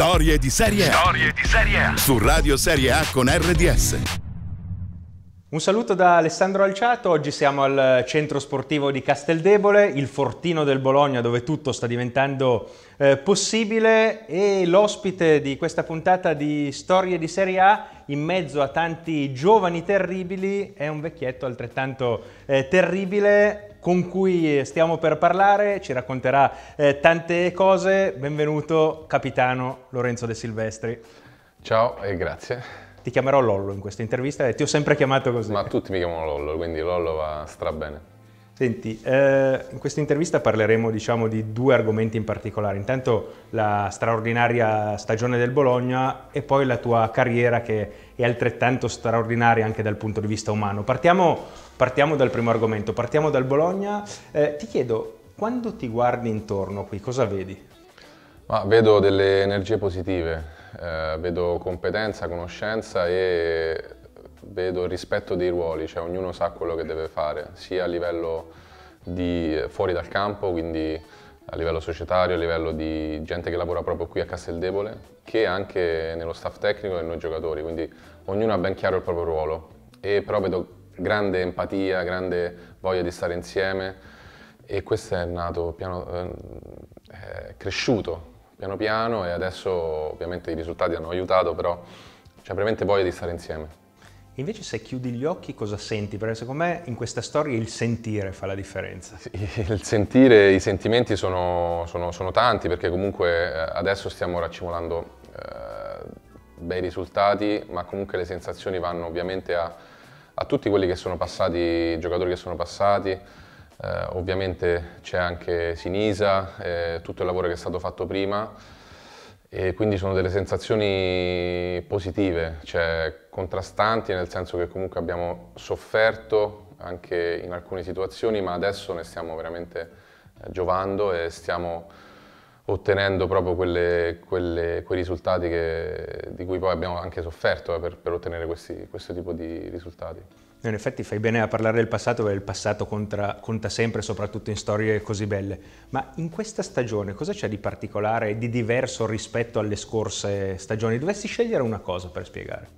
Storie di serie A. Storie di serie A. Su Radio Serie A con RDS. Un saluto da Alessandro Alciato, oggi siamo al centro sportivo di Casteldebole, il fortino del Bologna dove tutto sta diventando eh, possibile e l'ospite di questa puntata di Storie di Serie A in mezzo a tanti giovani terribili è un vecchietto altrettanto eh, terribile, con cui stiamo per parlare, ci racconterà eh, tante cose. Benvenuto capitano Lorenzo De Silvestri. Ciao e grazie. Ti chiamerò Lollo in questa intervista e ti ho sempre chiamato così. Ma tutti mi chiamano Lollo, quindi Lollo va strabene. Senti, eh, in questa intervista parleremo diciamo, di due argomenti in particolare, intanto la straordinaria stagione del Bologna e poi la tua carriera che è altrettanto straordinaria anche dal punto di vista umano. Partiamo Partiamo dal primo argomento, partiamo dal Bologna. Eh, ti chiedo, quando ti guardi intorno qui, cosa vedi? Ma vedo delle energie positive, eh, vedo competenza, conoscenza e vedo il rispetto dei ruoli, cioè ognuno sa quello che deve fare, sia a livello di eh, fuori dal campo, quindi a livello societario, a livello di gente che lavora proprio qui a Casteldevole, che anche nello staff tecnico e noi giocatori, quindi ognuno ha ben chiaro il proprio ruolo. E però vedo grande empatia, grande voglia di stare insieme e questo è nato piano, eh, è cresciuto piano piano e adesso ovviamente i risultati hanno aiutato, però c'è veramente voglia di stare insieme. Invece se chiudi gli occhi cosa senti? Perché secondo me in questa storia il sentire fa la differenza. Il sentire, i sentimenti sono, sono, sono tanti perché comunque eh, adesso stiamo raccimolando eh, bei risultati ma comunque le sensazioni vanno ovviamente a a tutti quelli che sono passati, i giocatori che sono passati, eh, ovviamente c'è anche Sinisa, eh, tutto il lavoro che è stato fatto prima e quindi sono delle sensazioni positive, cioè contrastanti nel senso che comunque abbiamo sofferto anche in alcune situazioni ma adesso ne stiamo veramente eh, giovando e stiamo ottenendo proprio quelle, quelle, quei risultati che, di cui poi abbiamo anche sofferto eh, per, per ottenere questi, questo tipo di risultati. In effetti fai bene a parlare del passato perché il passato conta, conta sempre, soprattutto in storie così belle. Ma in questa stagione cosa c'è di particolare e di diverso rispetto alle scorse stagioni? Dovessi scegliere una cosa per spiegare.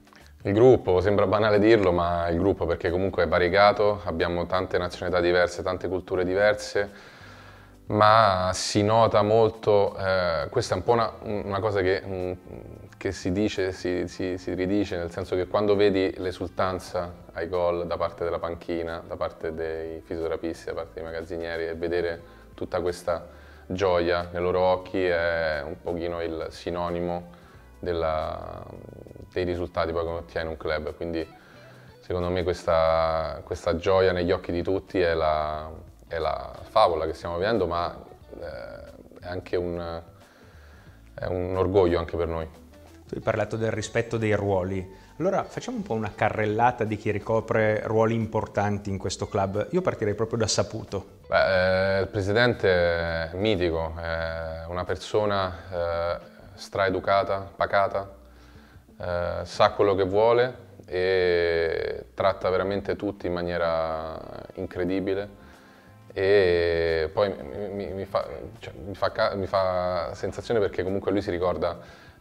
Il gruppo, sembra banale dirlo, ma il gruppo perché comunque è variegato, abbiamo tante nazionalità diverse, tante culture diverse ma si nota molto, eh, questa è un po' una, una cosa che, mm, che, si dice, si, si, si, ridice, nel senso che quando vedi l'esultanza ai gol da parte della panchina, da parte dei fisioterapisti, da parte dei magazzinieri e vedere tutta questa gioia nei loro occhi è un pochino il sinonimo della, dei risultati poi che ottiene un club, quindi secondo me questa, questa gioia negli occhi di tutti è la, è la favola che stiamo vivendo, ma eh, è anche un, è un orgoglio anche per noi. Tu hai parlato del rispetto dei ruoli. Allora facciamo un po' una carrellata di chi ricopre ruoli importanti in questo club. Io partirei proprio da Saputo. Beh, eh, il presidente è mitico, è una persona eh, straeducata, pacata, eh, sa quello che vuole e tratta veramente tutti in maniera incredibile e poi mi, mi, fa, cioè, mi, fa, mi, fa, sensazione perché comunque lui si ricorda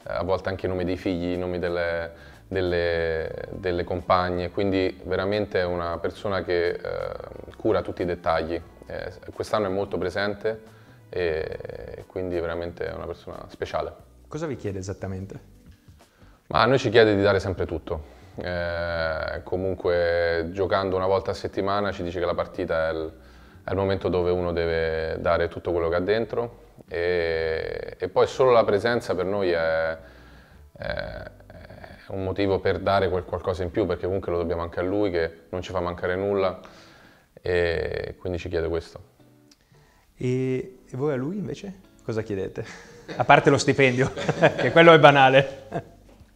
eh, a volte anche i nomi dei figli, i nomi delle, delle, delle compagne, quindi veramente è una persona che eh, cura tutti i dettagli. Eh, quest'anno è molto presente e quindi veramente è una persona speciale. Cosa vi chiede esattamente? Ma a noi ci chiede di dare sempre tutto. Eh, comunque giocando una volta a settimana ci dice che la partita è il è il momento dove uno deve dare tutto quello che ha dentro e, e poi solo la presenza per noi è, è un motivo per dare quel qualcosa in più perché comunque lo dobbiamo anche a lui che non ci fa mancare nulla e quindi ci chiede questo. E voi a lui invece cosa chiedete? A parte lo stipendio, che quello è banale.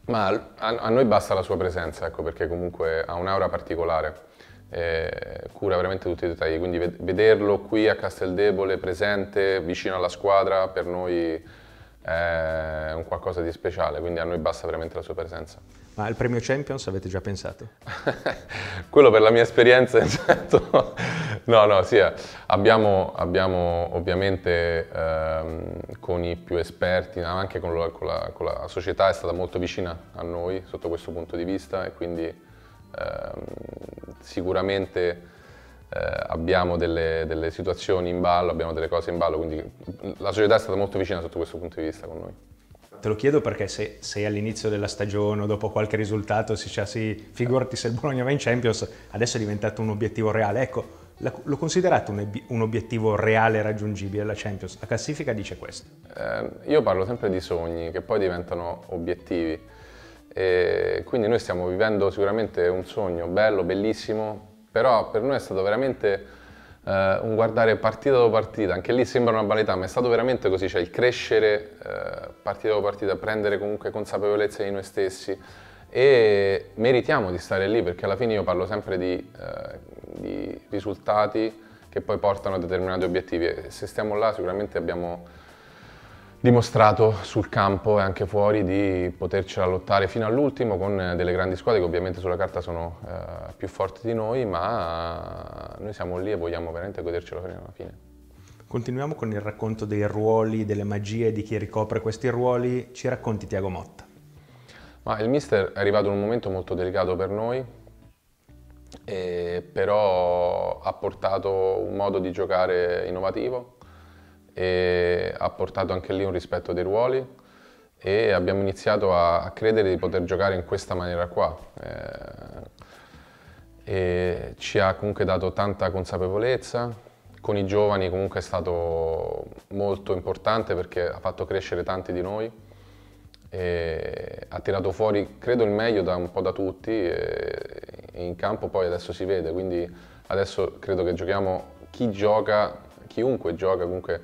Ma a, a, noi basta la sua presenza, ecco, perché comunque ha un'aura particolare eh, cura veramente tutti i dettagli, quindi vederlo qui a Casteldebole, presente, vicino alla squadra, per noi è eh, un qualcosa di speciale, quindi a noi basta veramente la sua presenza. Ma al premio Champions avete già pensato? Quello per la mia esperienza, esatto. no, no, sì, eh. abbiamo, abbiamo ovviamente ehm, con i più esperti, anche con la, con, la, con la società è stata molto vicina a noi sotto questo punto di vista e quindi Ehm, sicuramente eh, abbiamo delle, delle, situazioni in ballo, abbiamo delle cose in ballo, quindi la società è stata molto vicina sotto questo punto di vista con noi. Te lo chiedo perché se, se all'inizio della stagione o dopo qualche risultato si dice cioè, sì, figurati se il Bologna va in Champions, adesso è diventato un obiettivo reale. Ecco, lo considerate un, obiettivo reale raggiungibile la Champions? La classifica dice questo. Eh, io parlo sempre di sogni che poi diventano obiettivi. E quindi noi stiamo vivendo sicuramente un sogno bello, bellissimo, però per noi è stato veramente eh, un guardare partita dopo partita, anche lì sembra una banalità, ma è stato veramente così, cioè il crescere eh, partita dopo partita, prendere comunque consapevolezza di noi stessi e meritiamo di stare lì perché alla fine io parlo sempre di, eh, di risultati che poi portano a determinati obiettivi e se stiamo là sicuramente abbiamo dimostrato sul campo e anche fuori di potercela lottare fino all'ultimo con eh, delle grandi squadre che ovviamente sulla carta sono eh, più forti di noi, ma noi siamo lì e vogliamo veramente godercelo fino alla fine. Continuiamo con il racconto dei ruoli, delle magie, di chi ricopre questi ruoli. Ci racconti Tiago Motta. Ma il mister è arrivato in un momento molto delicato per noi, eh, però ha portato un modo di giocare innovativo, e ha portato anche lì un rispetto dei ruoli e abbiamo iniziato a, a credere di poter giocare in questa maniera qua. Eh, ci ha comunque dato tanta consapevolezza, con i giovani comunque è stato molto importante perché ha fatto crescere tanti di noi ha tirato fuori credo il meglio da un po' da tutti e in campo poi adesso si vede quindi adesso credo che giochiamo chi gioca chiunque gioca, comunque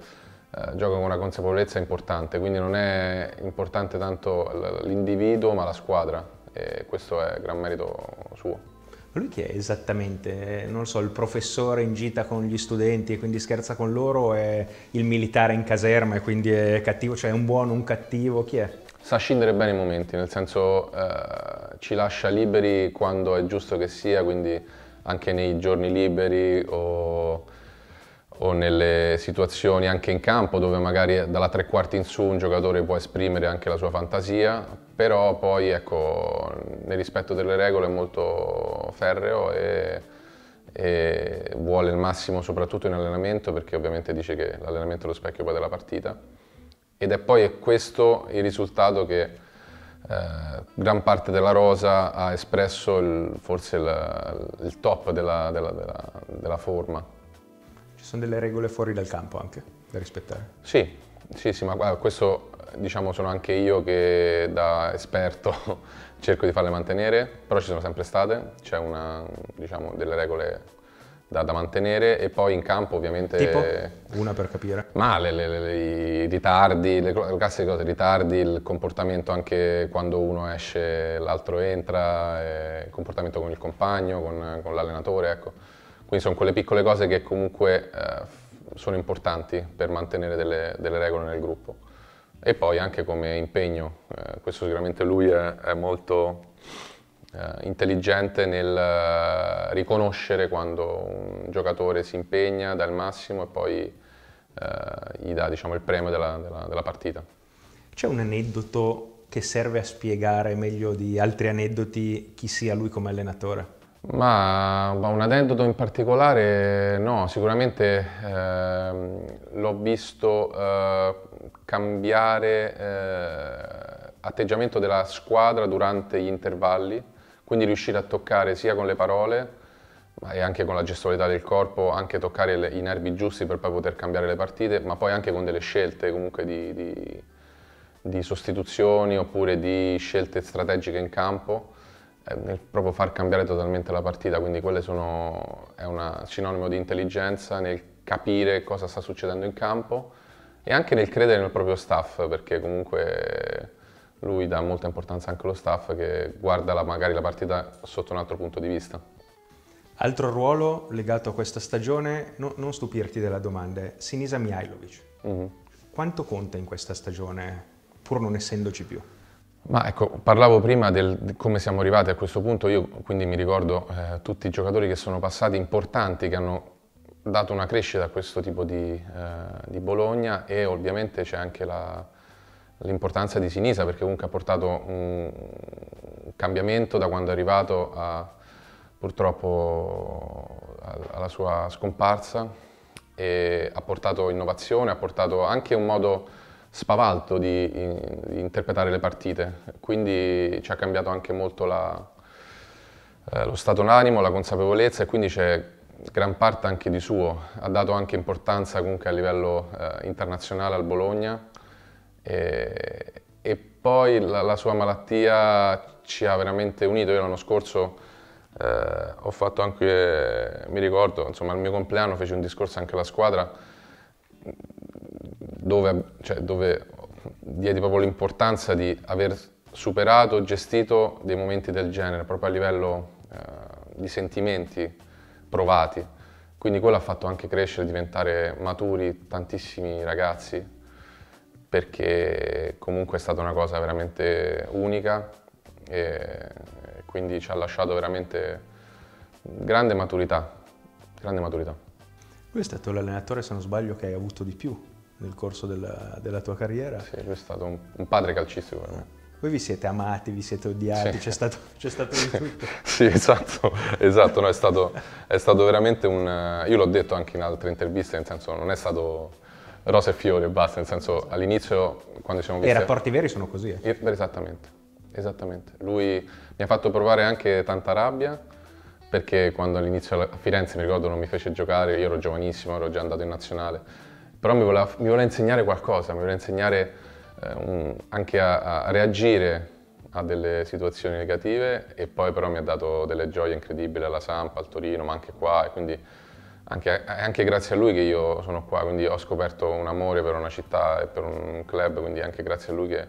eh, gioca con una consapevolezza importante, quindi non è importante tanto l'individuo ma la squadra e questo è gran merito suo. Lui chi è esattamente? Non lo so, il professore in gita con gli studenti e quindi scherza con loro, è il militare in caserma e quindi è cattivo, cioè è un buono, un cattivo, chi è? Sa scindere bene i momenti, nel senso eh, ci lascia liberi quando è giusto che sia, quindi anche nei giorni liberi o o nelle situazioni anche in campo dove magari dalla tre quarti in su un giocatore può esprimere anche la sua fantasia, però poi ecco, nel rispetto delle regole è molto ferreo e, e vuole il massimo soprattutto in allenamento perché ovviamente dice che l'allenamento è lo specchio poi della partita ed è poi questo il risultato che eh, gran parte della rosa ha espresso il, forse il, il top della, della, della, della forma sono delle regole fuori dal campo anche da rispettare. Sì, sì, sì, ma questo diciamo sono anche io che da esperto cerco di farle mantenere, però ci sono sempre state, c'è una, diciamo, delle regole da, da, mantenere e poi in campo ovviamente... Tipo? Una per capire. Ma le, le, le, i ritardi, le, classiche cose, i ritardi, il comportamento anche quando uno esce l'altro entra, eh, il comportamento con il compagno, con, con l'allenatore, ecco quindi sono quelle piccole cose che comunque eh, sono importanti per mantenere delle, delle, regole nel gruppo. E poi anche come impegno, eh, questo sicuramente lui è, è molto eh, intelligente nel eh, riconoscere quando un giocatore si impegna, dà il massimo e poi eh, gli dà diciamo, il premio della, della, della partita. C'è un aneddoto che serve a spiegare meglio di altri aneddoti chi sia lui come allenatore? Ma, ma, un aneddoto in particolare no, sicuramente eh, l'ho visto eh, cambiare eh, atteggiamento della squadra durante gli intervalli, quindi riuscire a toccare sia con le parole ma anche con la gestualità del corpo, anche toccare le, i nervi giusti per poi poter cambiare le partite, ma poi anche con delle scelte comunque di, di, di sostituzioni oppure di scelte strategiche in campo eh, nel proprio far cambiare totalmente la partita, quindi quelle sono, è un sinonimo di intelligenza nel capire cosa sta succedendo in campo e anche nel credere nel proprio staff, perché comunque lui dà molta importanza anche allo staff che guarda la, magari la partita sotto un altro punto di vista. Altro ruolo legato a questa stagione, no, non stupirti della domanda, Sinisa Mihailovic. Mm -hmm. Quanto conta in questa stagione, pur non essendoci più? Ma ecco, parlavo prima del, di come siamo arrivati a questo punto, io quindi mi ricordo eh, tutti i giocatori che sono passati importanti, che hanno dato una crescita a questo tipo di, eh, di Bologna e ovviamente c'è anche l'importanza di Sinisa perché comunque ha portato un cambiamento da quando è arrivato a, purtroppo alla sua scomparsa e ha portato innovazione, ha portato anche un modo spavalto di, di, interpretare le partite, quindi ci ha cambiato anche molto la, eh, lo stato d'animo, la consapevolezza e quindi c'è gran parte anche di suo, ha dato anche importanza comunque a livello eh, internazionale al Bologna e, e poi la, la, sua malattia ci ha veramente unito, io l'anno scorso eh, ho fatto anche, mi ricordo, insomma al mio compleanno feci un discorso anche alla squadra dove, cioè, dove diedi proprio l'importanza di aver superato, gestito dei momenti del genere, proprio a livello eh, di sentimenti provati. Quindi quello ha fatto anche crescere, diventare maturi tantissimi ragazzi, perché comunque è stata una cosa veramente unica e quindi ci ha lasciato veramente grande maturità. Grande maturità. Lui è stato l'allenatore, se non sbaglio, che hai avuto di più nel corso della, della tua carriera. Sì, lui è stato un, un padre calcistico per me. Voi vi siete amati, vi siete odiati, sì. c'è, stato, c'è stato di tutto. sì, esatto, esatto no, è, stato, è, stato, veramente un... Io l'ho detto anche in altre interviste, nel senso non è stato rose e fiori e basta, nel senso esatto. all'inizio quando siamo visti... i rapporti veri sono così. Eh. Esattamente, esattamente. Lui mi ha fatto provare anche tanta rabbia, perché quando all'inizio a Firenze mi ricordo non mi fece giocare, io ero giovanissimo, ero già andato in nazionale, però mi voleva, mi voleva insegnare qualcosa, mi voleva insegnare eh, un, anche a, a, reagire a delle situazioni negative e poi però mi ha dato delle gioie incredibili alla Sampa, al Torino, ma anche qua e quindi anche, eh, anche grazie a lui che io sono qua, quindi ho scoperto un amore per una città e per un club, quindi anche grazie a lui che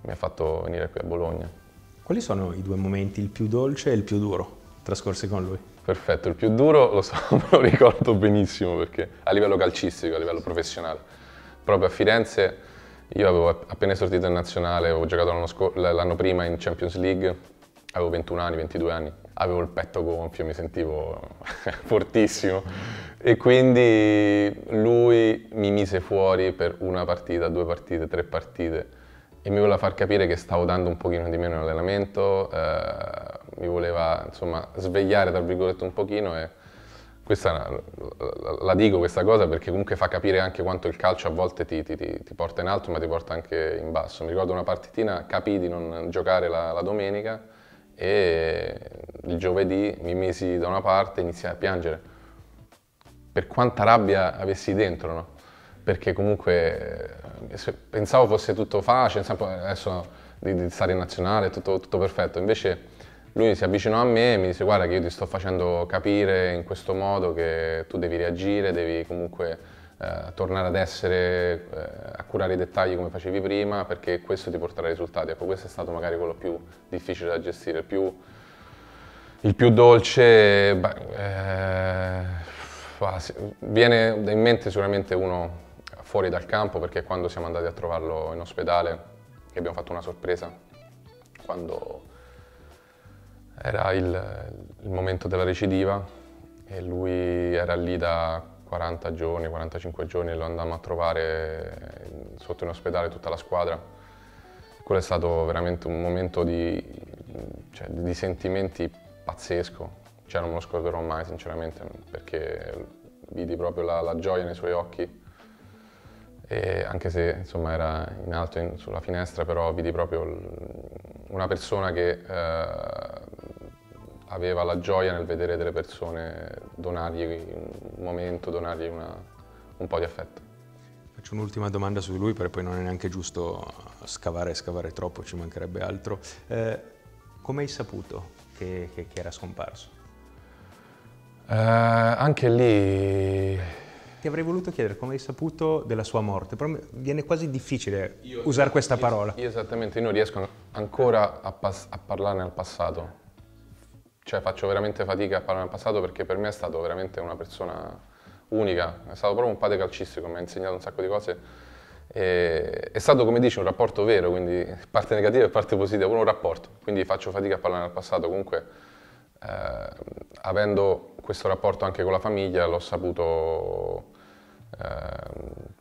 mi ha fatto venire qui a Bologna. Quali sono i due momenti, il più dolce e il più duro, trascorsi con lui? Perfetto, il più duro lo so, me lo ricordo benissimo perché a livello calcistico, a livello professionale. Proprio a Firenze io avevo appena esordito in nazionale, avevo giocato l'anno, prima in Champions League, avevo 21 anni, 22 anni, avevo il petto gonfio, mi sentivo fortissimo e quindi lui mi mise fuori per una partita, due partite, tre partite e mi voleva far capire che stavo dando un pochino di meno allenamento, eh, mi voleva insomma svegliare tra virgolette un pochino e questa, la dico questa cosa perché comunque fa capire anche quanto il calcio a volte ti, ti, ti, porta in alto ma ti porta anche in basso. Mi ricordo una partitina, capì di non giocare la, la domenica e il giovedì mi misi da una parte e iniziai a piangere. Per quanta rabbia avessi dentro, no? perché comunque eh, pensavo fosse tutto facile, adesso di, di stare in nazionale, tutto, tutto perfetto, invece lui si avvicinò a me e mi disse guarda che io ti sto facendo capire in questo modo che tu devi reagire, devi comunque eh, tornare ad essere, eh, a curare i dettagli come facevi prima perché questo ti porterà ai risultati. Ecco, questo è stato magari quello più difficile da gestire, il più, il più dolce, beh, eh, viene in mente sicuramente uno fuori dal campo perché quando siamo andati a trovarlo in ospedale, che abbiamo fatto una sorpresa, quando era il, il momento della recidiva e lui era lì da 40 giorni, 45 giorni, e lo andammo a trovare sotto in ospedale tutta la squadra. Quello è stato veramente un momento di, cioè, di sentimenti pazzesco, cioè, non me lo scorderò mai sinceramente perché vidi proprio la, la gioia nei suoi occhi e anche se insomma, era in alto in, sulla finestra, però vidi proprio una persona che eh, aveva la gioia nel vedere delle persone donargli un momento, donargli una, un po' di affetto. Faccio un'ultima domanda su di lui, perché poi non è neanche giusto scavare e scavare troppo, ci mancherebbe altro. Eh, Come hai saputo che, che, che era scomparso? Eh, anche lì ti avrei voluto chiedere come hai saputo della sua morte, però viene quasi difficile io, usare questa io, parola. Io esattamente, io non riesco ancora a, pas- a parlarne al passato. Cioè faccio veramente fatica a parlare al passato perché per me è stato veramente una persona unica. È stato proprio un padre calcistico, mi ha insegnato un sacco di cose. E, è stato, come dici, un rapporto vero, quindi parte negativa e parte positiva, un rapporto. Quindi faccio fatica a parlare al passato, comunque eh, avendo questo rapporto anche con la famiglia l'ho saputo eh,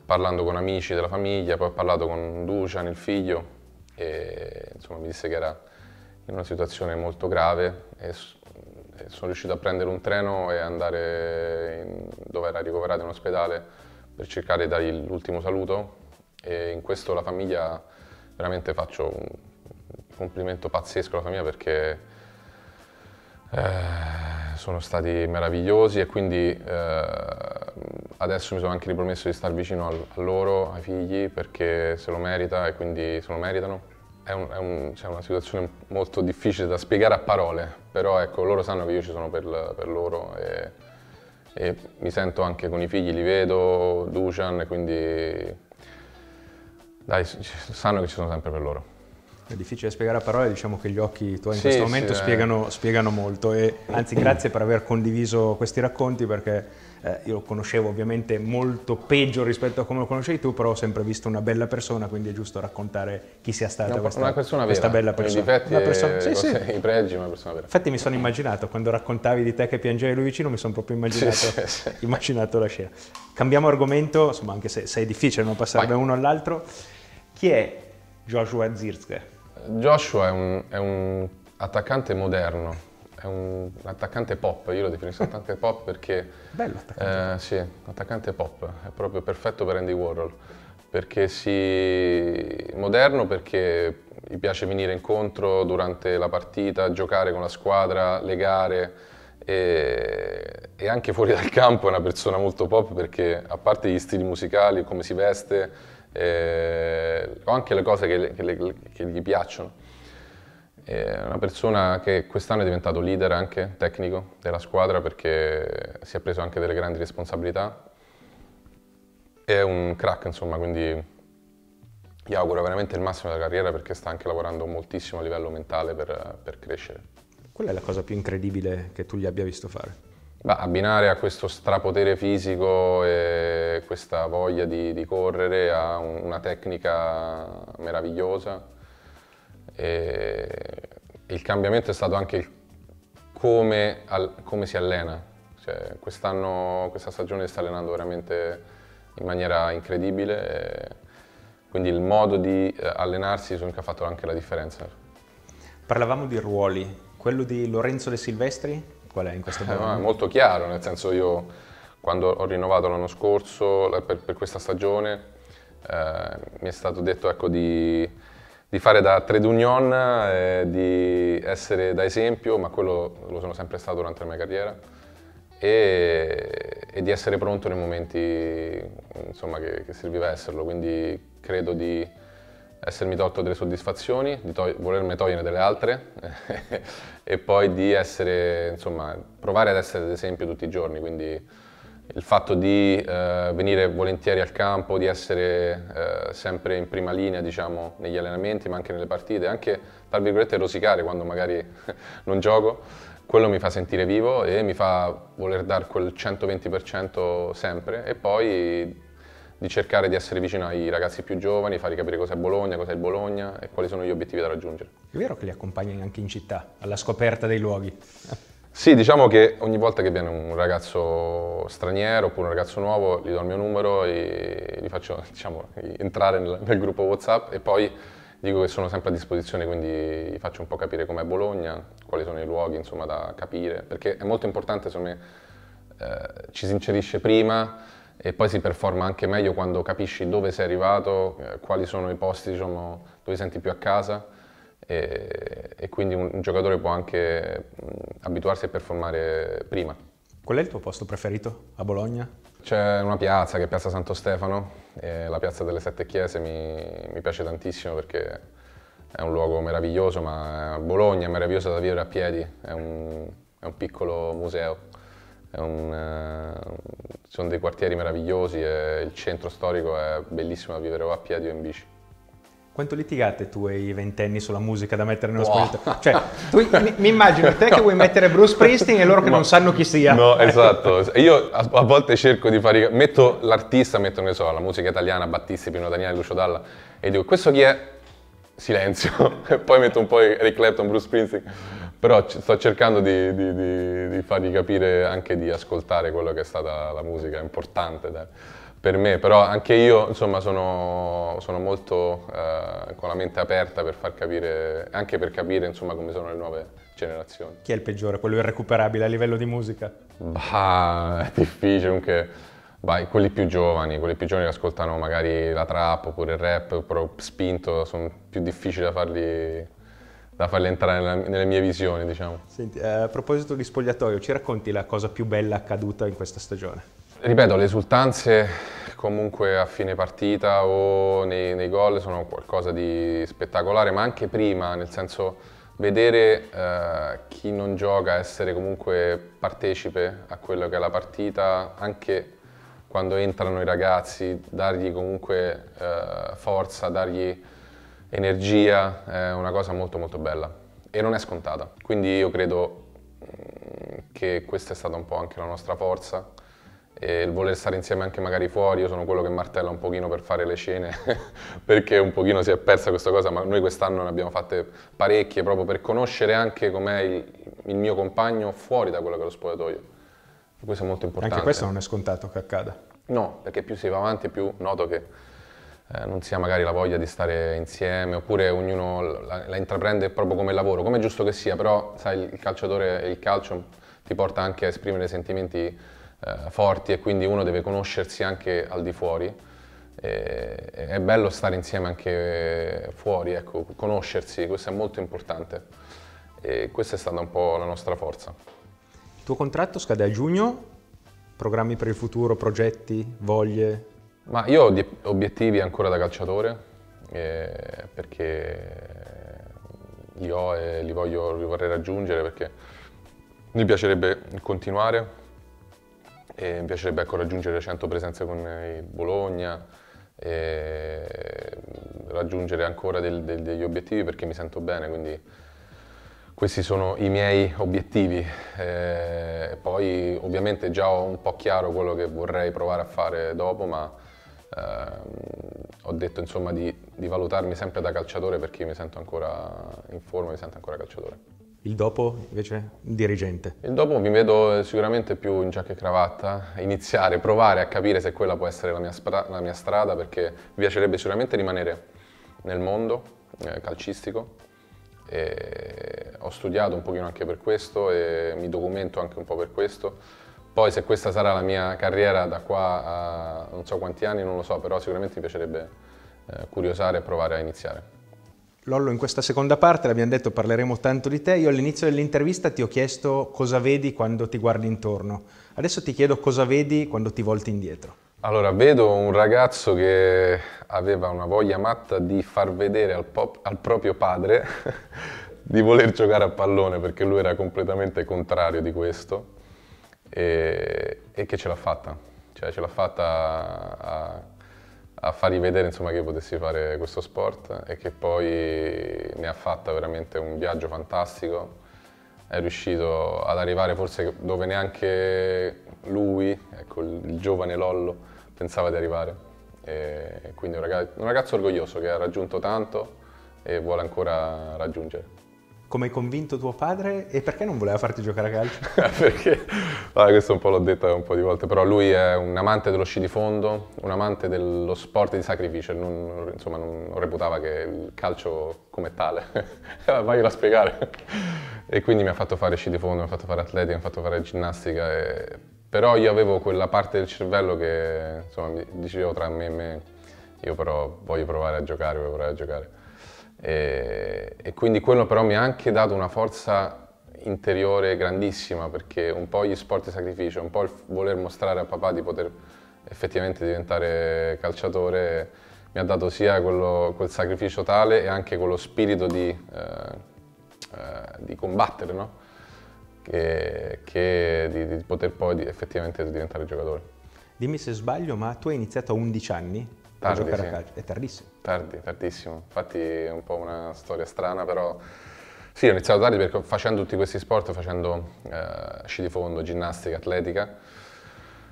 parlando con amici della famiglia, poi ho parlato con Ducian, il figlio, e insomma, mi disse che era in una situazione molto grave e, e sono riuscito a prendere un treno e andare in, dove era ricoverato in ospedale per cercare di dargli l'ultimo saluto e in questo la famiglia veramente faccio un complimento pazzesco alla famiglia perché eh, sono stati meravigliosi e quindi eh, adesso mi sono anche ripromesso di star vicino al, a loro, ai figli, perché se lo merita e quindi se lo meritano. È, un, è un, cioè una situazione molto difficile da spiegare a parole, però ecco, loro sanno che io ci sono per, per loro e, e, mi sento anche con i figli, li vedo, Lucian, e quindi dai, sanno che ci sono sempre per loro. È difficile spiegare a parole, diciamo che gli occhi tuoi in sì, questo momento sì, eh. spiegano, eh. spiegano, molto e anzi grazie per aver condiviso questi racconti perché eh, io lo conoscevo ovviamente molto peggio rispetto a come lo conoscevi tu, però ho sempre visto una bella persona, quindi è giusto raccontare chi sia stata no, questa, persona vera, bella persona. difetti, una persona, sì, eh, sì. i pregi, una persona vera. Infatti mi sono immaginato, quando raccontavi di te che piangevi lui vicino, mi sono proprio immaginato, sì, immaginato la scena. Cambiamo argomento, insomma anche se, se è difficile non passare Vai. da uno all'altro. Chi è Joshua Zirzke. Joshua è un, è un attaccante moderno, è un attaccante pop, io lo definisco attaccante pop perché... Bello attaccante. Eh, sì, attaccante pop, è proprio perfetto per Andy Warhol, perché si... moderno perché gli piace venire incontro durante la partita, giocare con la squadra, le gare e, e anche fuori dal campo è una persona molto pop perché a parte gli stili musicali, come si veste, eh, o anche le cose che, che, le, che gli piacciono. È eh, una persona che quest'anno è diventato leader anche tecnico della squadra perché si è preso anche delle grandi responsabilità. È un crack, insomma, quindi gli auguro veramente il massimo della carriera perché sta anche lavorando moltissimo a livello mentale per, per crescere. Qual è la cosa più incredibile che tu gli abbia visto fare? Beh, abbinare a questo strapotere fisico e questa voglia di, di correre a una tecnica meravigliosa. E il cambiamento è stato anche come, al, come si allena. Cioè, quest'anno, questa stagione si sta allenando veramente in maniera incredibile. quindi il modo di eh, allenarsi sono che ha fatto anche la differenza. Parlavamo di ruoli. Quello di Lorenzo De Silvestri qual è in questo momento? Eh, è molto chiaro, nel senso io quando ho rinnovato l'anno scorso per, per questa stagione eh, mi è stato detto ecco, di, di, fare da trade union, eh, di essere da esempio, ma quello lo sono sempre stato durante la mia carriera, e, e di essere pronto nei momenti insomma, che, che serviva esserlo, quindi credo di essermi tolto delle soddisfazioni, di to volermi togliere delle altre e poi di essere, insomma, provare ad essere d'esempio tutti i giorni, quindi il fatto di eh, venire volentieri al campo, di essere eh, sempre in prima linea, diciamo, negli allenamenti, ma anche nelle partite, anche tra virgolette rosicare quando magari non gioco, quello mi fa sentire vivo e mi fa voler dare quel 120% sempre e poi di cercare di essere vicino ai ragazzi più giovani, fargli capire cos'è Bologna, cos'è il Bologna e quali sono gli obiettivi da raggiungere. È vero che li accompagni anche in città, alla scoperta dei luoghi? Sì, diciamo che ogni volta che viene un ragazzo straniero oppure un ragazzo nuovo, gli do il mio numero e li faccio diciamo, entrare nel, nel gruppo WhatsApp e poi dico che sono sempre a disposizione, quindi gli faccio un po' capire com'è Bologna, quali sono i luoghi insomma, da capire, perché è molto importante, insomma, eh, ci si inserisce prima e poi si performa anche meglio quando capisci dove sei arrivato, eh, quali sono i posti diciamo, dove senti più a casa e, e quindi un, un, giocatore può anche mh, abituarsi a performare prima. Qual è il tuo posto preferito a Bologna? C'è una piazza che è Piazza Santo Stefano, la piazza delle Sette Chiese mi, mi piace tantissimo perché è un luogo meraviglioso, ma Bologna è meravigliosa da vivere a piedi, è un, è un piccolo museo. Un, eh, sono dei quartieri meravigliosi e il centro storico è bellissimo da vivere o a piedi o in bici. Quanto litigate tu e i ventenni sulla musica da mettere nello wow. spogliatoio? Cioè, mi, mi, immagino te che vuoi mettere Bruce Springsteen e loro che Ma, non sanno chi sia. No, esatto. Io a, a volte cerco di fare... Metto l'artista, metto, ne so, la musica italiana, Battisti, Pino Daniele, Lucio Dalla, e dico, questo chi è? Silenzio. e poi metto un po' Eric Clapton, Bruce Springsteen però sto cercando di, di, di, di, fargli capire anche di ascoltare quello che è stata la musica importante dai, per me, però anche io insomma sono, sono molto eh, con la mente aperta per far capire, anche per capire insomma come sono le nuove generazioni. Chi è il peggiore, quello irrecuperabile a livello di musica? Bah, è difficile anche... Vai, quelli più giovani, quelli più giovani che ascoltano magari la trap oppure il rap, però spinto, sono più difficili da farli da farli entrare nella, nelle mie visioni, diciamo. Senti, eh, a proposito di spogliatoio, ci racconti la cosa più bella accaduta in questa stagione? Ripeto, le esultanze comunque a fine partita o nei, nei gol sono qualcosa di spettacolare, ma anche prima, nel senso vedere eh, chi non gioca essere comunque partecipe a quello che è la partita, anche quando entrano i ragazzi, dargli comunque eh, forza, dargli energia, è una cosa molto molto bella e non è scontata. Quindi io credo mm, che questa è stata un po' anche la nostra forza e il voler stare insieme anche magari fuori, io sono quello che martella un pochino per fare le cene perché un pochino si è persa questa cosa, ma noi quest'anno ne abbiamo fatte parecchie proprio per conoscere anche com'è il, il mio compagno fuori da quello che è lo spogliatoio. Questo è molto importante. Anche questo non è scontato che accada. No, perché più si va avanti più noto che eh, non si ha magari la voglia di stare insieme, oppure ognuno la, la, intraprende proprio come lavoro, come è giusto che sia, però sai, il calciatore e il calcio ti porta anche a esprimere sentimenti eh, forti e quindi uno deve conoscersi anche al di fuori. E, è bello stare insieme anche fuori, ecco, conoscersi, questo è molto importante. E questa è stata un po' la nostra forza. Il tuo contratto scade a giugno, programmi per il futuro, progetti, voglie, ma io ho obiettivi ancora da calciatore, eh, perché li ho e li, voglio, li vorrei raggiungere perché mi piacerebbe continuare e mi piacerebbe ecco, raggiungere 100 presenze con il Bologna e raggiungere ancora del, del, degli obiettivi perché mi sento bene, quindi questi sono i miei obiettivi. E poi ovviamente già ho un po' chiaro quello che vorrei provare a fare dopo, ma eh, ho detto insomma di, di, valutarmi sempre da calciatore perché mi sento ancora in forma, mi sento ancora calciatore. Il dopo invece dirigente? Il dopo mi vedo eh, sicuramente più in giacca e cravatta, iniziare, provare a capire se quella può essere la mia, la mia strada perché mi piacerebbe sicuramente rimanere nel mondo eh, calcistico e ho studiato un pochino anche per questo e mi documento anche un po' per questo poi se questa sarà la mia carriera da qua a non so quanti anni, non lo so, però sicuramente mi piacerebbe eh, curiosare e provare a iniziare. Lollo, in questa seconda parte, l'abbiamo detto, parleremo tanto di te. Io all'inizio dell'intervista ti ho chiesto cosa vedi quando ti guardi intorno. Adesso ti chiedo cosa vedi quando ti volti indietro. Allora, vedo un ragazzo che aveva una voglia matta di far vedere al, pop, al proprio padre di voler giocare a pallone perché lui era completamente contrario di questo e, e che ce l'ha fatta, cioè ce l'ha fatta a, a fargli vedere insomma, che potessi fare questo sport e che poi ne ha fatta veramente un viaggio fantastico, è riuscito ad arrivare forse dove neanche lui, ecco, il giovane Lollo, pensava di arrivare. E quindi un ragazzo, un ragazzo orgoglioso che ha raggiunto tanto e vuole ancora raggiungere come hai convinto tuo padre e perché non voleva farti giocare a calcio? perché, allora, ah, questo un po' l'ho detto un po' di volte, però lui è un amante dello sci di fondo, un amante dello sport di sacrificio, non, insomma non reputava che il calcio come tale, eh, vai a spiegare. e quindi mi ha fatto fare sci di fondo, mi ha fatto fare atletica, mi ha fatto fare ginnastica, e... però io avevo quella parte del cervello che insomma dicevo tra me e me, io però voglio provare a giocare, voglio provare a giocare e, e quindi quello però mi ha anche dato una forza interiore grandissima perché un po' gli sport di sacrificio, un po' il voler mostrare a papà di poter effettivamente diventare calciatore mi ha dato sia quello, quel sacrificio tale e anche quello spirito di, eh, eh, di combattere, no? che, che di, di, poter poi effettivamente diventare giocatore. Dimmi se sbaglio, ma tu hai iniziato a 11 anni Tardi, giocare sì. a calcio. È tardissimo. Tardi, tardissimo. Infatti è un po' una storia strana, però... Sì, ho iniziato tardi perché facendo tutti questi sport, facendo eh, sci di fondo, ginnastica, atletica,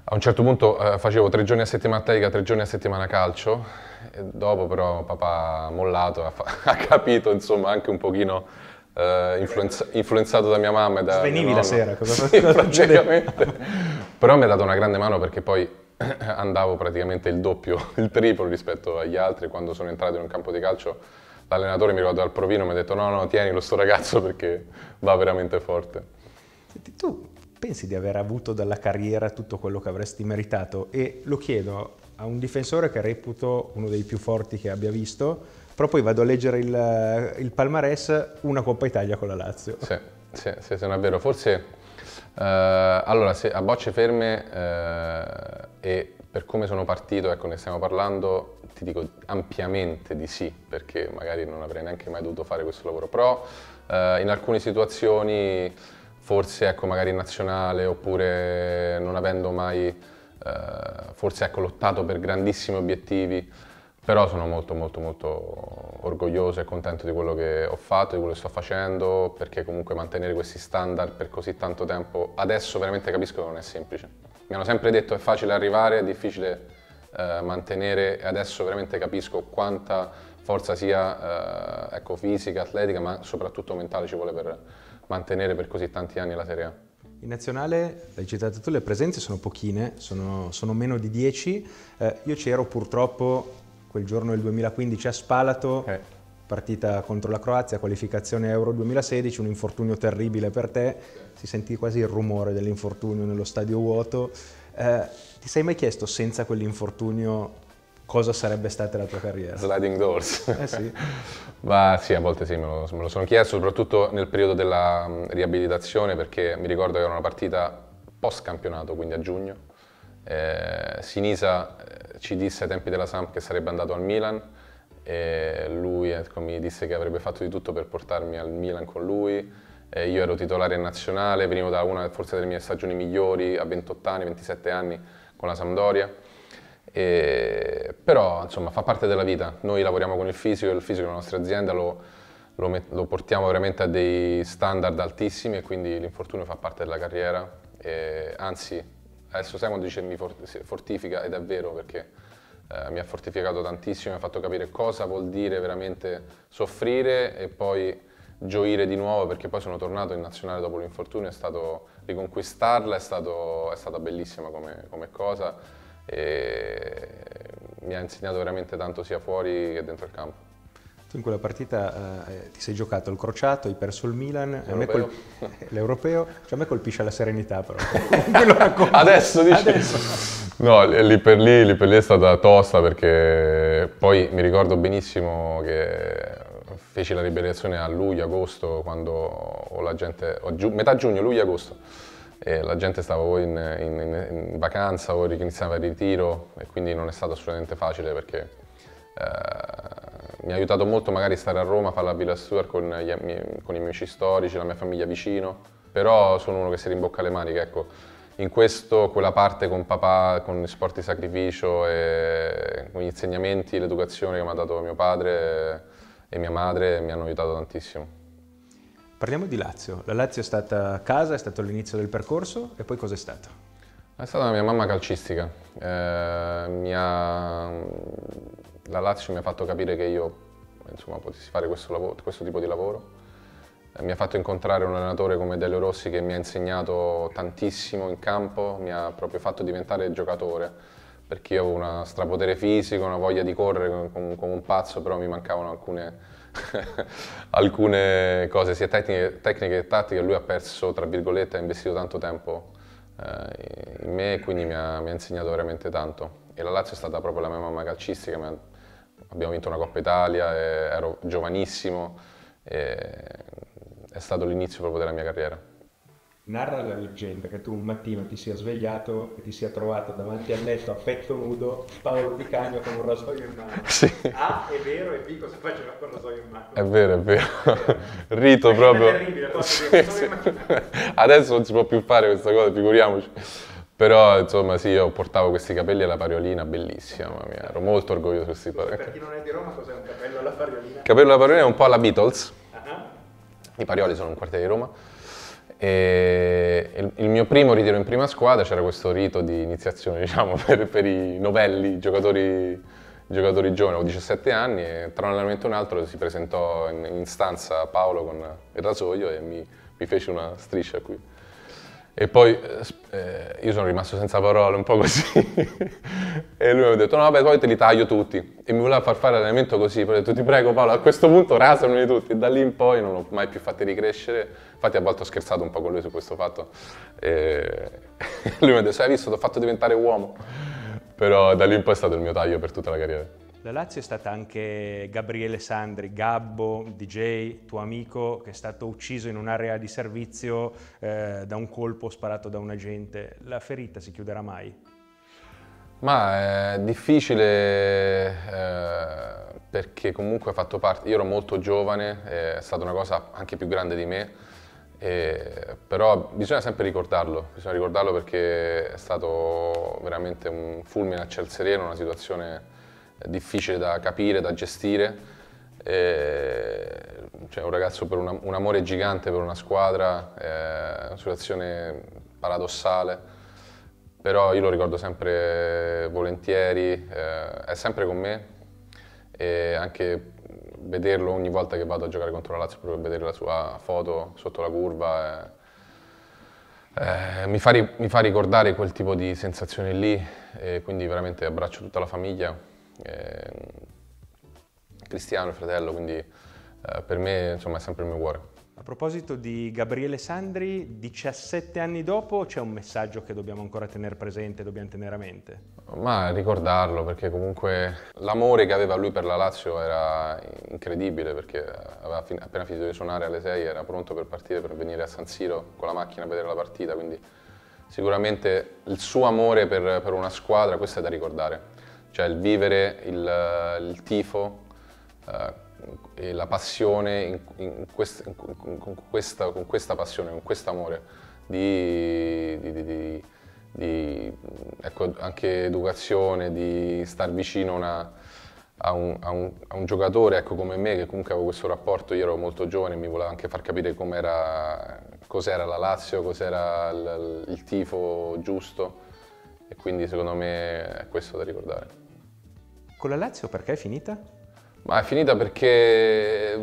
a un certo punto eh, facevo tre giorni a settimana atletica, tre giorni a settimana calcio, e dopo però papà ha mollato, ha, capito insomma anche un pochino eh, influenza, influenzato da mia mamma e da Svenivi la sera, cosa sì, praticamente. però mi ha dato una grande mano perché poi andavo praticamente il doppio, il triplo rispetto agli altri. Quando sono entrato in un campo di calcio, l'allenatore mi ricordo al provino mi ha detto no, no, tienilo sto ragazzo perché va veramente forte. Senti, tu pensi di aver avuto dalla carriera tutto quello che avresti meritato? E lo chiedo a un difensore che reputo uno dei più forti che abbia visto, però poi vado a leggere il, il palmarès, una Coppa Italia con la Lazio. Sì, sì, sì, sì, è vero. Forse eh, allora, se, a bocce ferme eh, e per come sono partito, ecco, ne stiamo parlando, ti dico ampiamente di sì, perché magari non avrei neanche mai dovuto fare questo lavoro, però eh, in alcune situazioni, forse ecco, magari in nazionale oppure non avendo mai forse ecco, lottato per grandissimi obiettivi, però sono molto molto molto orgoglioso e contento di quello che ho fatto, di quello che sto facendo, perché comunque mantenere questi standard per così tanto tempo, adesso veramente capisco che non è semplice. Mi hanno sempre detto è facile arrivare, è difficile eh, mantenere e adesso veramente capisco quanta forza sia eh, ecco, fisica, atletica, ma soprattutto mentale ci vuole per mantenere per così tanti anni la Serie A. In nazionale, l'hai citato tu, le presenze sono pochine, sono, sono meno di 10. Eh, io c'ero purtroppo quel giorno del 2015 a Spalato, okay. Eh. partita contro la Croazia, qualificazione Euro 2016, un infortunio terribile per te, si sentì quasi il rumore dell'infortunio nello stadio vuoto. Eh, ti sei mai chiesto senza quell'infortunio cosa sarebbe stata la tua carriera? Sliding doors. Eh sì. Ma sì, a volte sì, me lo, me lo, sono chiesto, soprattutto nel periodo della mm, riabilitazione, perché mi ricordo che era una partita post campionato, quindi a giugno, eh, Sinisa eh, ci disse ai tempi della Samp che sarebbe andato al Milan e lui ecco, mi disse che avrebbe fatto di tutto per portarmi al Milan con lui. Eh, io ero titolare nazionale, venivo da una forse delle mie stagioni migliori a 28 anni, 27 anni con la Sampdoria. E, però insomma fa parte della vita, noi lavoriamo con il fisico, e il fisico della nostra azienda lo, lo, lo portiamo veramente a dei standard altissimi e quindi l'infortunio fa parte della carriera, e, anzi Adesso sai quando dice mi fortifica, ed è vero perché eh, mi ha fortificato tantissimo, mi ha fatto capire cosa vuol dire veramente soffrire e poi gioire di nuovo perché poi sono tornato in nazionale dopo l'infortunio, è stato riconquistarla, è, stato, è stata bellissima come, come, cosa e mi ha insegnato veramente tanto sia fuori che dentro il campo. Tu in quella partita eh, eh, ti sei giocato il crociato, hai perso il Milan, l'europeo, l'europeo cioè a me colpisce la serenità però. adesso dici? Adesso. No, lì per lì, lì per lì è stata tosta perché poi mi ricordo benissimo che feci la liberazione a luglio-agosto, quando la gente, giu, metà giugno, luglio-agosto, e la gente stava o in, in, in vacanza o iniziava il ritiro e quindi non è stato assolutamente facile perché eh, mi ha aiutato molto magari stare a Roma, fare la Villa Stuart con, con i miei amici storici, la mia famiglia vicino, però sono uno che si rimbocca le maniche, ecco. In questo, quella parte con papà, con gli sport di sacrificio, e con gli insegnamenti, l'educazione che mi ha dato mio padre e mia madre mi hanno aiutato tantissimo. Parliamo di Lazio. La Lazio è stata casa, è stato l'inizio del percorso e poi cos'è stato? È stata la mia mamma calcistica. Eh, mi ha la Lazio mi ha fatto capire che io insomma, potessi fare questo, lavoro, questo tipo di lavoro. Eh, mi ha fatto incontrare un allenatore come Delio Rossi che mi ha insegnato tantissimo in campo, mi ha proprio fatto diventare giocatore perché io avevo una strapotere fisico, una voglia di correre come, un pazzo, però mi mancavano alcune, alcune cose sia tecniche, tecniche, che tattiche. Lui ha perso, tra virgolette, ha investito tanto tempo eh, in me e quindi mi ha, mi ha, insegnato veramente tanto. E la Lazio è stata proprio la mia mamma calcistica, mi ha, abbiamo vinto una Coppa Italia, ero giovanissimo, e è stato l'inizio proprio della mia carriera. Narra la leggenda che tu un mattino ti sia svegliato e ti sia trovato davanti al letto a petto nudo Paolo Di Cagno con un rasoio in mano. Sì. A ah, è vero e B cosa faceva con il rasoio in mano? È vero, è vero. Rito è proprio. È terribile, sì, sì. Adesso non si può più fare questa cosa, figuriamoci. Però insomma sì, io portavo questi capelli alla pariolina, bellissima, mamma mia, ero molto orgoglioso di questi capelli. Per chi non è di Roma cos'è un capello alla pariolina? Capello alla pariolina è un po' alla Beatles, uh-huh. i Parioli sono un quartiere di Roma, e il mio primo ritiro in prima squadra c'era questo rito di iniziazione diciamo, per, per, i novelli, i giocatori, i giocatori giovani, ho 17 anni e tra un allenamento e un altro si presentò in, in stanza Paolo con il rasoio e mi, mi fece una striscia qui. E poi eh, eh, io sono rimasto senza parole, un po' così. e lui mi ha detto, no vabbè, poi te li taglio tutti. E mi voleva far fare allenamento così, poi ho detto, ti prego Paolo, a questo punto rasameli tutti. E da lì in poi non l'ho mai più fatti ricrescere. Infatti a volte ho scherzato un po' con lui su questo fatto. E lui mi ha detto, hai visto, ti ho fatto diventare uomo. Però da lì in poi è stato il mio taglio per tutta la carriera. La Lazio è stata anche Gabriele Sandri, Gabbo, DJ, tuo amico, che è stato ucciso in un'area di servizio eh, da un colpo sparato da un agente. La ferita si chiuderà mai? Ma è difficile eh, perché comunque ha fatto parte, io ero molto giovane, è stata una cosa anche più grande di me, e, però bisogna sempre ricordarlo, bisogna ricordarlo perché è stato veramente un fulmine a ciel sereno, una situazione difficile da capire, da gestire. E, cioè, un ragazzo per una, un amore gigante per una squadra, è una situazione paradossale, però io lo ricordo sempre volentieri, eh, è sempre con me e anche vederlo ogni volta che vado a giocare contro la Lazio, proprio vedere la sua foto sotto la curva. Eh, eh, mi, fa mi, fa ricordare quel tipo di sensazione lì e quindi veramente abbraccio tutta la famiglia Ehm, cristiano il fratello, quindi eh, per me insomma, è sempre il mio cuore. A proposito di Gabriele Sandri, 17 anni dopo c'è un messaggio che dobbiamo ancora tenere presente, dobbiamo tenere a mente? Ma ricordarlo perché comunque l'amore che aveva lui per la Lazio era incredibile perché aveva appena finito di suonare alle 6 era pronto per partire per venire a San Siro con la macchina a vedere la partita, quindi sicuramente il suo amore per, per una squadra questo è da ricordare. Cioè il vivere il, il tifo eh, e la passione in, in quest, in, con, questa, con, questa, passione, con questo amore di, di, di, di ecco, anche educazione, di star vicino una, a, un, a, un, a, un, giocatore ecco, come me che comunque avevo questo rapporto, io ero molto giovane e mi voleva anche far capire com'era, cos'era la Lazio, cos'era il, il tifo giusto e quindi secondo me è questo da ricordare. Con la Lazio perché è finita? Ma è finita perché eh,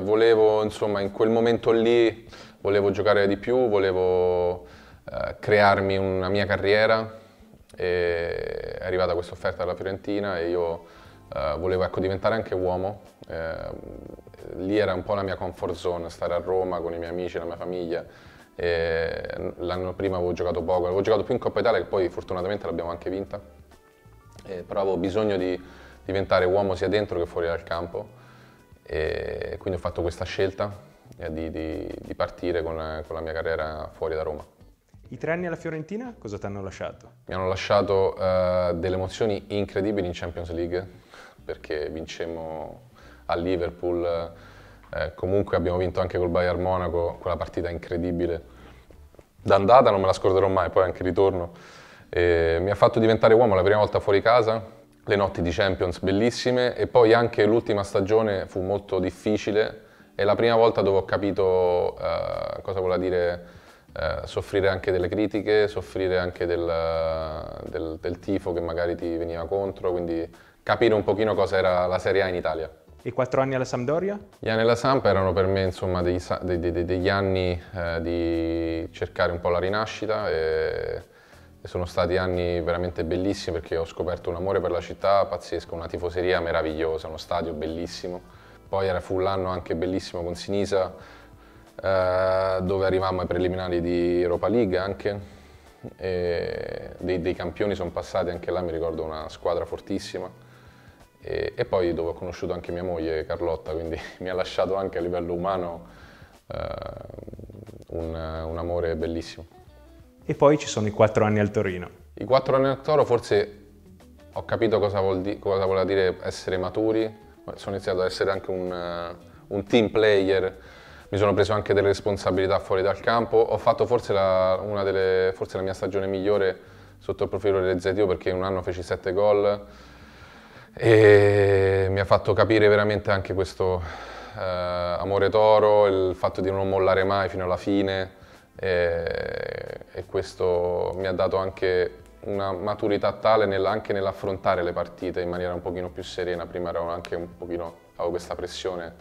volevo, insomma, in quel momento lì volevo giocare di più, volevo eh, crearmi una mia carriera e è arrivata questa offerta dalla Fiorentina e io eh, volevo ecco, diventare anche uomo. lì era un po' la mia comfort zone, stare a Roma con i miei amici, la mia famiglia. l'anno prima avevo giocato poco, avevo giocato più in Coppa Italia che poi fortunatamente l'abbiamo anche vinta eh, però avevo bisogno di diventare uomo sia dentro che fuori dal campo e quindi ho fatto questa scelta eh, di, di, di partire con la, con la, mia carriera fuori da Roma. I tre anni alla Fiorentina cosa ti hanno lasciato? Mi hanno lasciato uh, delle emozioni incredibili in Champions League perché vincemmo a Liverpool, uh, comunque abbiamo vinto anche col Bayern Monaco, quella partita incredibile. D'andata non me la scorderò mai, poi anche ritorno e mi ha fatto diventare uomo la prima volta fuori casa, le notti di Champions bellissime e poi anche l'ultima stagione fu molto difficile è la prima volta dove ho capito uh, cosa vuol dire uh, soffrire anche delle critiche, soffrire anche del, uh, del, del, tifo che magari ti veniva contro, quindi capire un pochino cosa era la Serie A in Italia. I quattro anni alla Sampdoria? Gli anni alla Samp erano per me insomma, degli, degli, degli anni eh, di cercare un po' la rinascita e sono stati anni veramente bellissimi perché ho scoperto un amore per la città pazzesco, una tifoseria meravigliosa, uno stadio bellissimo. Poi era, fu l'anno anche bellissimo con Sinisa, eh, dove arrivammo ai preliminari di Europa League anche. Dei, dei, campioni sono passati anche là, mi ricordo una squadra fortissima. E, e, poi dove ho conosciuto anche mia moglie Carlotta, quindi mi ha lasciato anche a livello umano eh, un, un amore bellissimo. E poi ci sono i quattro anni al Torino. I quattro anni al Toro forse ho capito cosa, vuol di, cosa voleva dire essere maturi, sono iniziato ad essere anche un, eh, un, team player, mi sono preso anche delle responsabilità fuori dal campo, ho fatto forse la, delle, forse la mia stagione migliore sotto il profilo realizzativo perché in un anno feci sette gol e mi ha fatto capire veramente anche questo eh, amore toro, il fatto di non mollare mai fino alla fine, e, e questo mi ha dato anche una maturità tale nell anche nell'affrontare le partite in maniera un pochino più serena, prima ero anche un pochino, avevo questa pressione,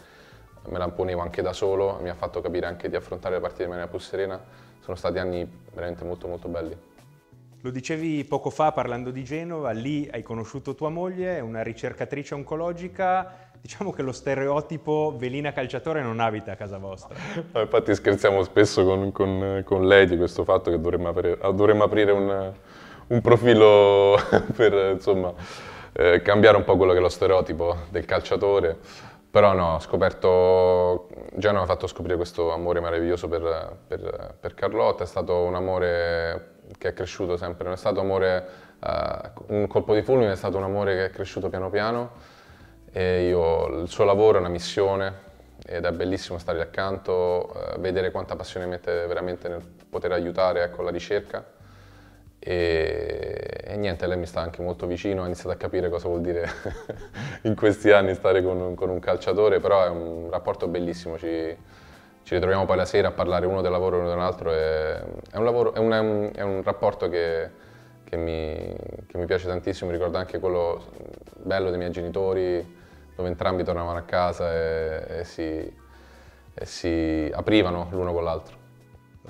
me la imponevo anche da solo, mi ha fatto capire anche di affrontare le partite in maniera più serena, sono stati anni veramente molto molto belli. Lo dicevi poco fa parlando di Genova, lì hai conosciuto tua moglie, una ricercatrice oncologica, diciamo che lo stereotipo velina calciatore non abita a casa vostra. No, infatti scherziamo spesso con, con, con, lei di questo fatto che dovremmo, apri- ah, dovremmo aprire un, un profilo per insomma, eh, cambiare un po' quello che è lo stereotipo del calciatore. Però no, ho scoperto, Gianna mi ha fatto scoprire questo amore meraviglioso per, per, per Carlotta, è stato un amore che è cresciuto sempre, non è stato amore, eh, un colpo di fulmine, è stato un amore che è cresciuto piano piano e io, il suo lavoro è una missione ed è bellissimo stare accanto, eh, vedere quanta passione mette veramente nel poter aiutare ecco, la ricerca e, e, niente, lei mi sta anche molto vicino, ha iniziato a capire cosa vuol dire in questi anni stare con, con, un calciatore, però è un rapporto bellissimo, ci, ci ritroviamo poi la sera a parlare uno del lavoro e uno dell'altro, è, è, un, è, un, è un, rapporto che... Che mi, che mi, piace tantissimo, mi ricorda anche quello bello dei miei genitori, dove entrambi tornavano a casa e, e, si, e si aprivano l'uno con l'altro.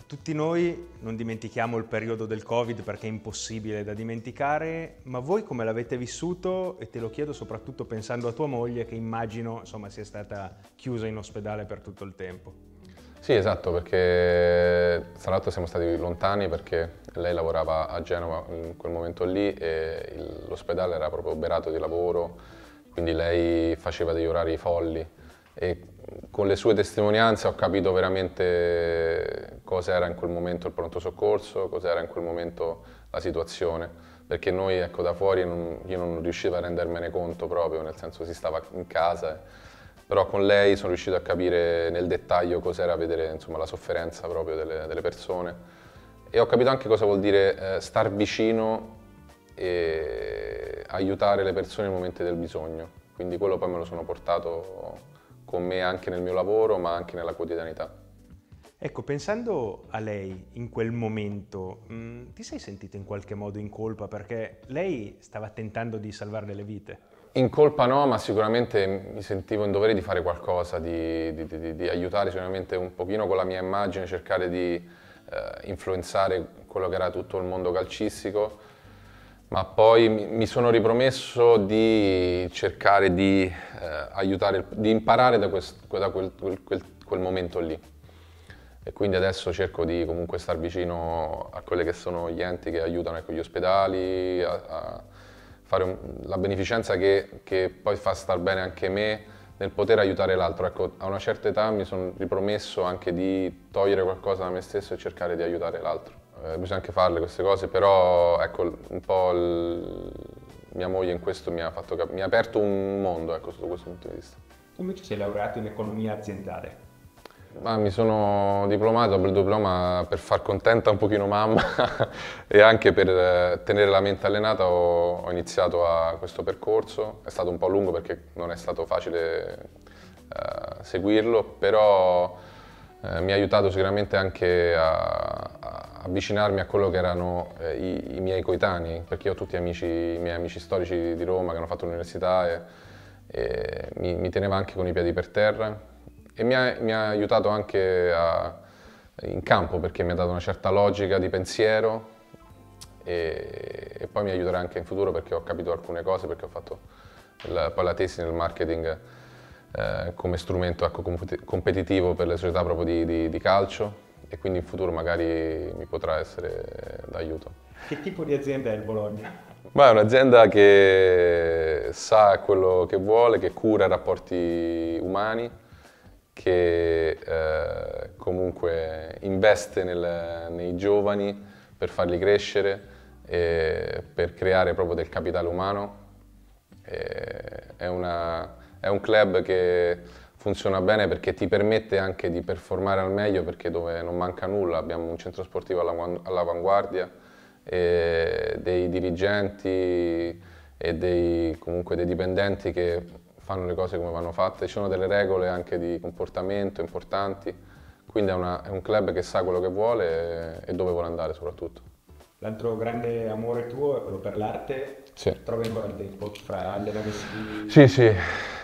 Tutti noi non dimentichiamo il periodo del Covid perché è impossibile da dimenticare, ma voi come l'avete vissuto? E te lo chiedo soprattutto pensando a tua moglie che immagino insomma, sia stata chiusa in ospedale per tutto il tempo. Sì, esatto, perché tra l'altro siamo stati lontani perché lei lavorava a Genova in quel momento lì e l'ospedale era proprio berato di lavoro quindi lei faceva degli orari folli e con le sue testimonianze ho capito veramente cosa era in quel momento il pronto soccorso, cosa era in quel momento la situazione, perché noi ecco, da fuori non, io non riuscivo a rendermene conto proprio, nel senso si stava in casa, però con lei sono riuscito a capire nel dettaglio cos'era vedere insomma, la sofferenza proprio delle, delle, persone e ho capito anche cosa vuol dire eh, star vicino e aiutare le persone nei momenti del bisogno. Quindi quello poi me lo sono portato con me anche nel mio lavoro, ma anche nella quotidianità. Ecco, pensando a lei in quel momento, mh, mm, ti sei sentito in qualche modo in colpa perché lei stava tentando di salvare le vite? In colpa no, ma sicuramente mi sentivo in dovere di fare qualcosa, di, di, di, di aiutare sicuramente un pochino con la mia immagine, cercare di eh, influenzare quello che era tutto il mondo calcistico ma poi mi sono ripromesso di cercare di eh, aiutare, di imparare da, quest, da quel, quel, quel, quel, momento lì. E quindi adesso cerco di comunque star vicino a quelli che sono gli enti che aiutano ecco, gli ospedali, a, a fare un, la beneficenza che, che, poi fa star bene anche me nel poter aiutare l'altro. Ecco, a una certa età mi sono ripromesso anche di togliere qualcosa da me stesso e cercare di aiutare l'altro eh, bisogna anche farle queste cose, però ecco, un po' il... mia moglie in questo mi ha, fatto cap- mi ha aperto un mondo, ecco, sotto questo punto di vista. Come ci sei laureato in economia aziendale. Ma mi sono diplomato, ho il diploma per far contenta un pochino mamma e anche per eh, tenere la mente allenata ho, ho iniziato a questo percorso. È stato un po' lungo perché non è stato facile eh, seguirlo, però eh, mi ha aiutato sicuramente anche a, a avvicinarmi a quello che erano eh, i, i, miei coetanei, perché io ho tutti amici, i miei amici storici di, di Roma che hanno fatto l'università e, e mi, mi, teneva anche con i piedi per terra e mi ha, mi ha aiutato anche a, in campo perché mi ha dato una certa logica di pensiero e, e, poi mi aiuterà anche in futuro perché ho capito alcune cose, perché ho fatto il, poi la tesi nel marketing eh, come strumento ecco, competitivo per le società proprio di, di, di calcio e quindi in futuro magari mi potrà essere d'aiuto. Che tipo di azienda è il Bologna? Beh, è un'azienda che sa quello che vuole, che cura i rapporti umani, che eh, comunque investe nel, nei giovani per farli crescere, e per creare proprio del capitale umano. E eh, è una, è un club che funziona bene perché ti permette anche di performare al meglio perché dove non manca nulla, abbiamo un centro sportivo all'avanguardia, dei dirigenti e dei, comunque dei dipendenti che fanno le cose come vanno fatte, ci sono delle regole anche di comportamento importanti, quindi è, una, è un club che sa quello che vuole e dove vuole andare soprattutto. L'altro grande amore tuo è quello per l'arte. Sì. Trovi ancora il tempo fra le Sì, sì.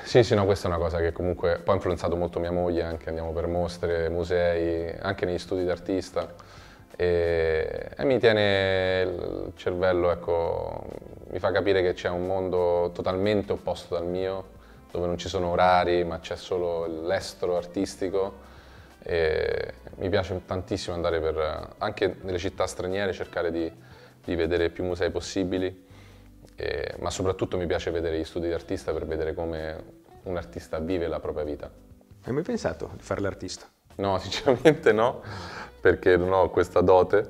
Sì, sì, no, questa è una cosa che comunque poi ha influenzato molto mia moglie, anche andiamo per mostre, musei, anche negli studi d'artista e, e mi tiene il cervello, ecco, mi fa capire che c'è un mondo totalmente opposto dal mio, dove non ci sono orari, ma c'è solo l'estero artistico e mi piace tantissimo andare per, eh, anche nelle città straniere, cercare di, di vedere più musei possibili, e, ma soprattutto mi piace vedere gli studi d'artista per vedere come un artista vive la propria vita. Hai mai pensato di fare l'artista? No, sinceramente no, perché non ho questa dote,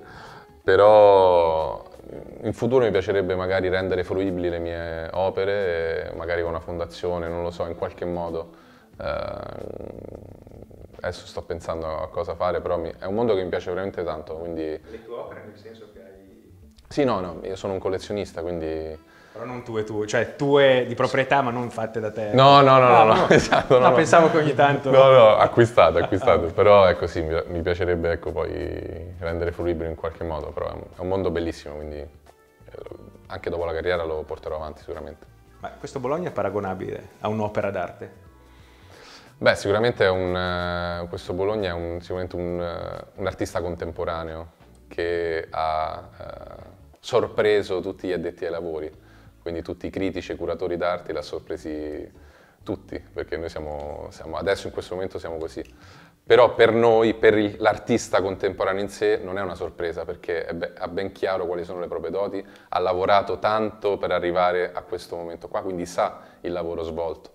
però mm, in futuro mi piacerebbe magari rendere fruibili le mie opere, magari con una fondazione, non lo so, in qualche modo. Eh, adesso sto pensando a cosa fare, però mi, è un mondo che mi piace veramente tanto, quindi... Le tue opere nel senso che hai... Sì, no, no, io sono un collezionista, quindi... Però non tue tue, cioè tue di proprietà ma non fatte da te. No, no, no, ah, no, no, esatto, no, esatto. No, no, pensavo che ogni tanto... No, no, acquistato. acquistate, però ecco sì, mi piacerebbe ecco poi rendere fruibile in qualche modo, però è un mondo bellissimo, quindi eh, anche dopo la carriera lo porterò avanti sicuramente. Ma questo Bologna è paragonabile a un'opera d'arte? Beh, sicuramente un, eh, questo Bologna è un, sicuramente un, eh, un, artista contemporaneo che ha eh, sorpreso tutti gli addetti ai lavori, quindi tutti i critici e curatori d'arte l'ha sorpresi tutti, perché noi siamo, siamo, adesso in questo momento siamo così. Però per noi, per l'artista contemporaneo in sé, non è una sorpresa perché be ha ben chiaro quali sono le proprie doti, ha lavorato tanto per arrivare a questo momento qua, quindi sa il lavoro svolto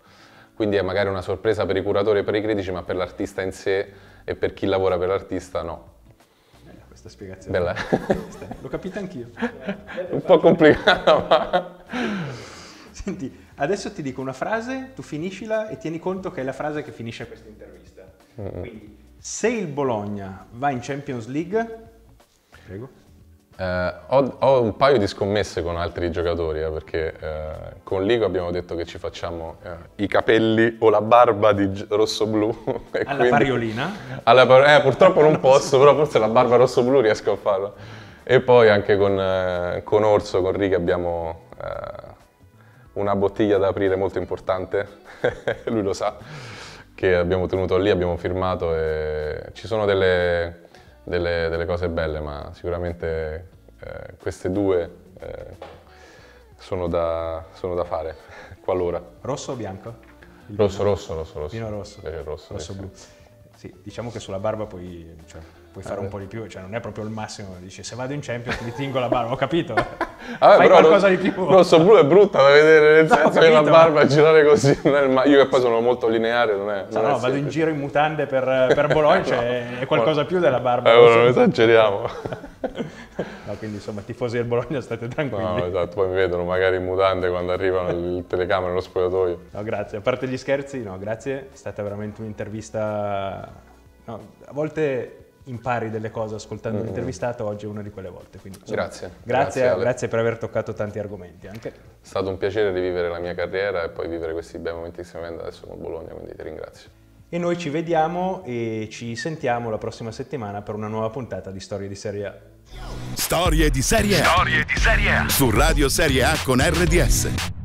quindi è magari una sorpresa per i curatori e per i critici, ma per l'artista in sé e per chi lavora per l'artista no. Bella eh, questa spiegazione. Bella. L'ho capita anch'io. Un po' complicata, ma... Senti, adesso ti dico una frase, tu finiscila e tieni conto che è la frase che finisce questa intervista. Mm. Quindi, se il Bologna va in Champions League... Prego eh, ho, ho, un paio di scommesse con altri giocatori, eh, perché eh, con Ligo abbiamo detto che ci facciamo eh, i capelli o la barba di rosso-blu. alla quindi, pariolina? Alla, eh, purtroppo non posso, però forse la barba rosso-blu riesco a farla. E poi anche con, eh, con Orso, con Riga abbiamo una bottiglia da aprire molto importante, lui lo sa, che abbiamo tenuto lì, abbiamo firmato e ci sono delle delle, delle cose belle, ma sicuramente eh, queste due eh, sono, da, sono, da, fare, qualora. Rosso o bianco? Rosso, rosso, rosso, rosso. Vino rosso. Eh, rosso, rosso blu. Sì, diciamo che sulla barba poi... Cioè, puoi fare un eh. po' di più, cioè non è proprio il massimo, dici se vado in Champions ti tingo la barba, ho capito, Vabbè, ah, fai qualcosa non, di più. Non so, blu è brutta da vedere, nel no, senso che la barba ma... girare così, ma... io che poi sono molto lineare, non è... Non no, è no vado in giro in mutande per, per Bologna, cioè, no. è qualcosa più della barba. Eh, non esageriamo. no, quindi insomma tifosi del Bologna state tranquilli. No, esatto, poi mi vedono magari in mutande quando arrivano il telecamera nello spogliatoio. No, grazie, a parte gli scherzi, no, grazie, è stata veramente un'intervista... No, a volte impari delle cose ascoltando mm. l'intervistata, oggi è una di quelle volte. Quindi, insomma, grazie. Grazie, grazie, grazie, per aver toccato tanti argomenti. Anche. È stato un piacere rivivere la mia carriera e poi vivere questi bei momenti che stiamo vivendo adesso con Bologna, quindi ti ringrazio. E noi ci vediamo e ci sentiamo la prossima settimana per una nuova puntata di Storie di Serie A. Storie di Serie A. Storie di Serie A. Su Radio Serie A con RDS.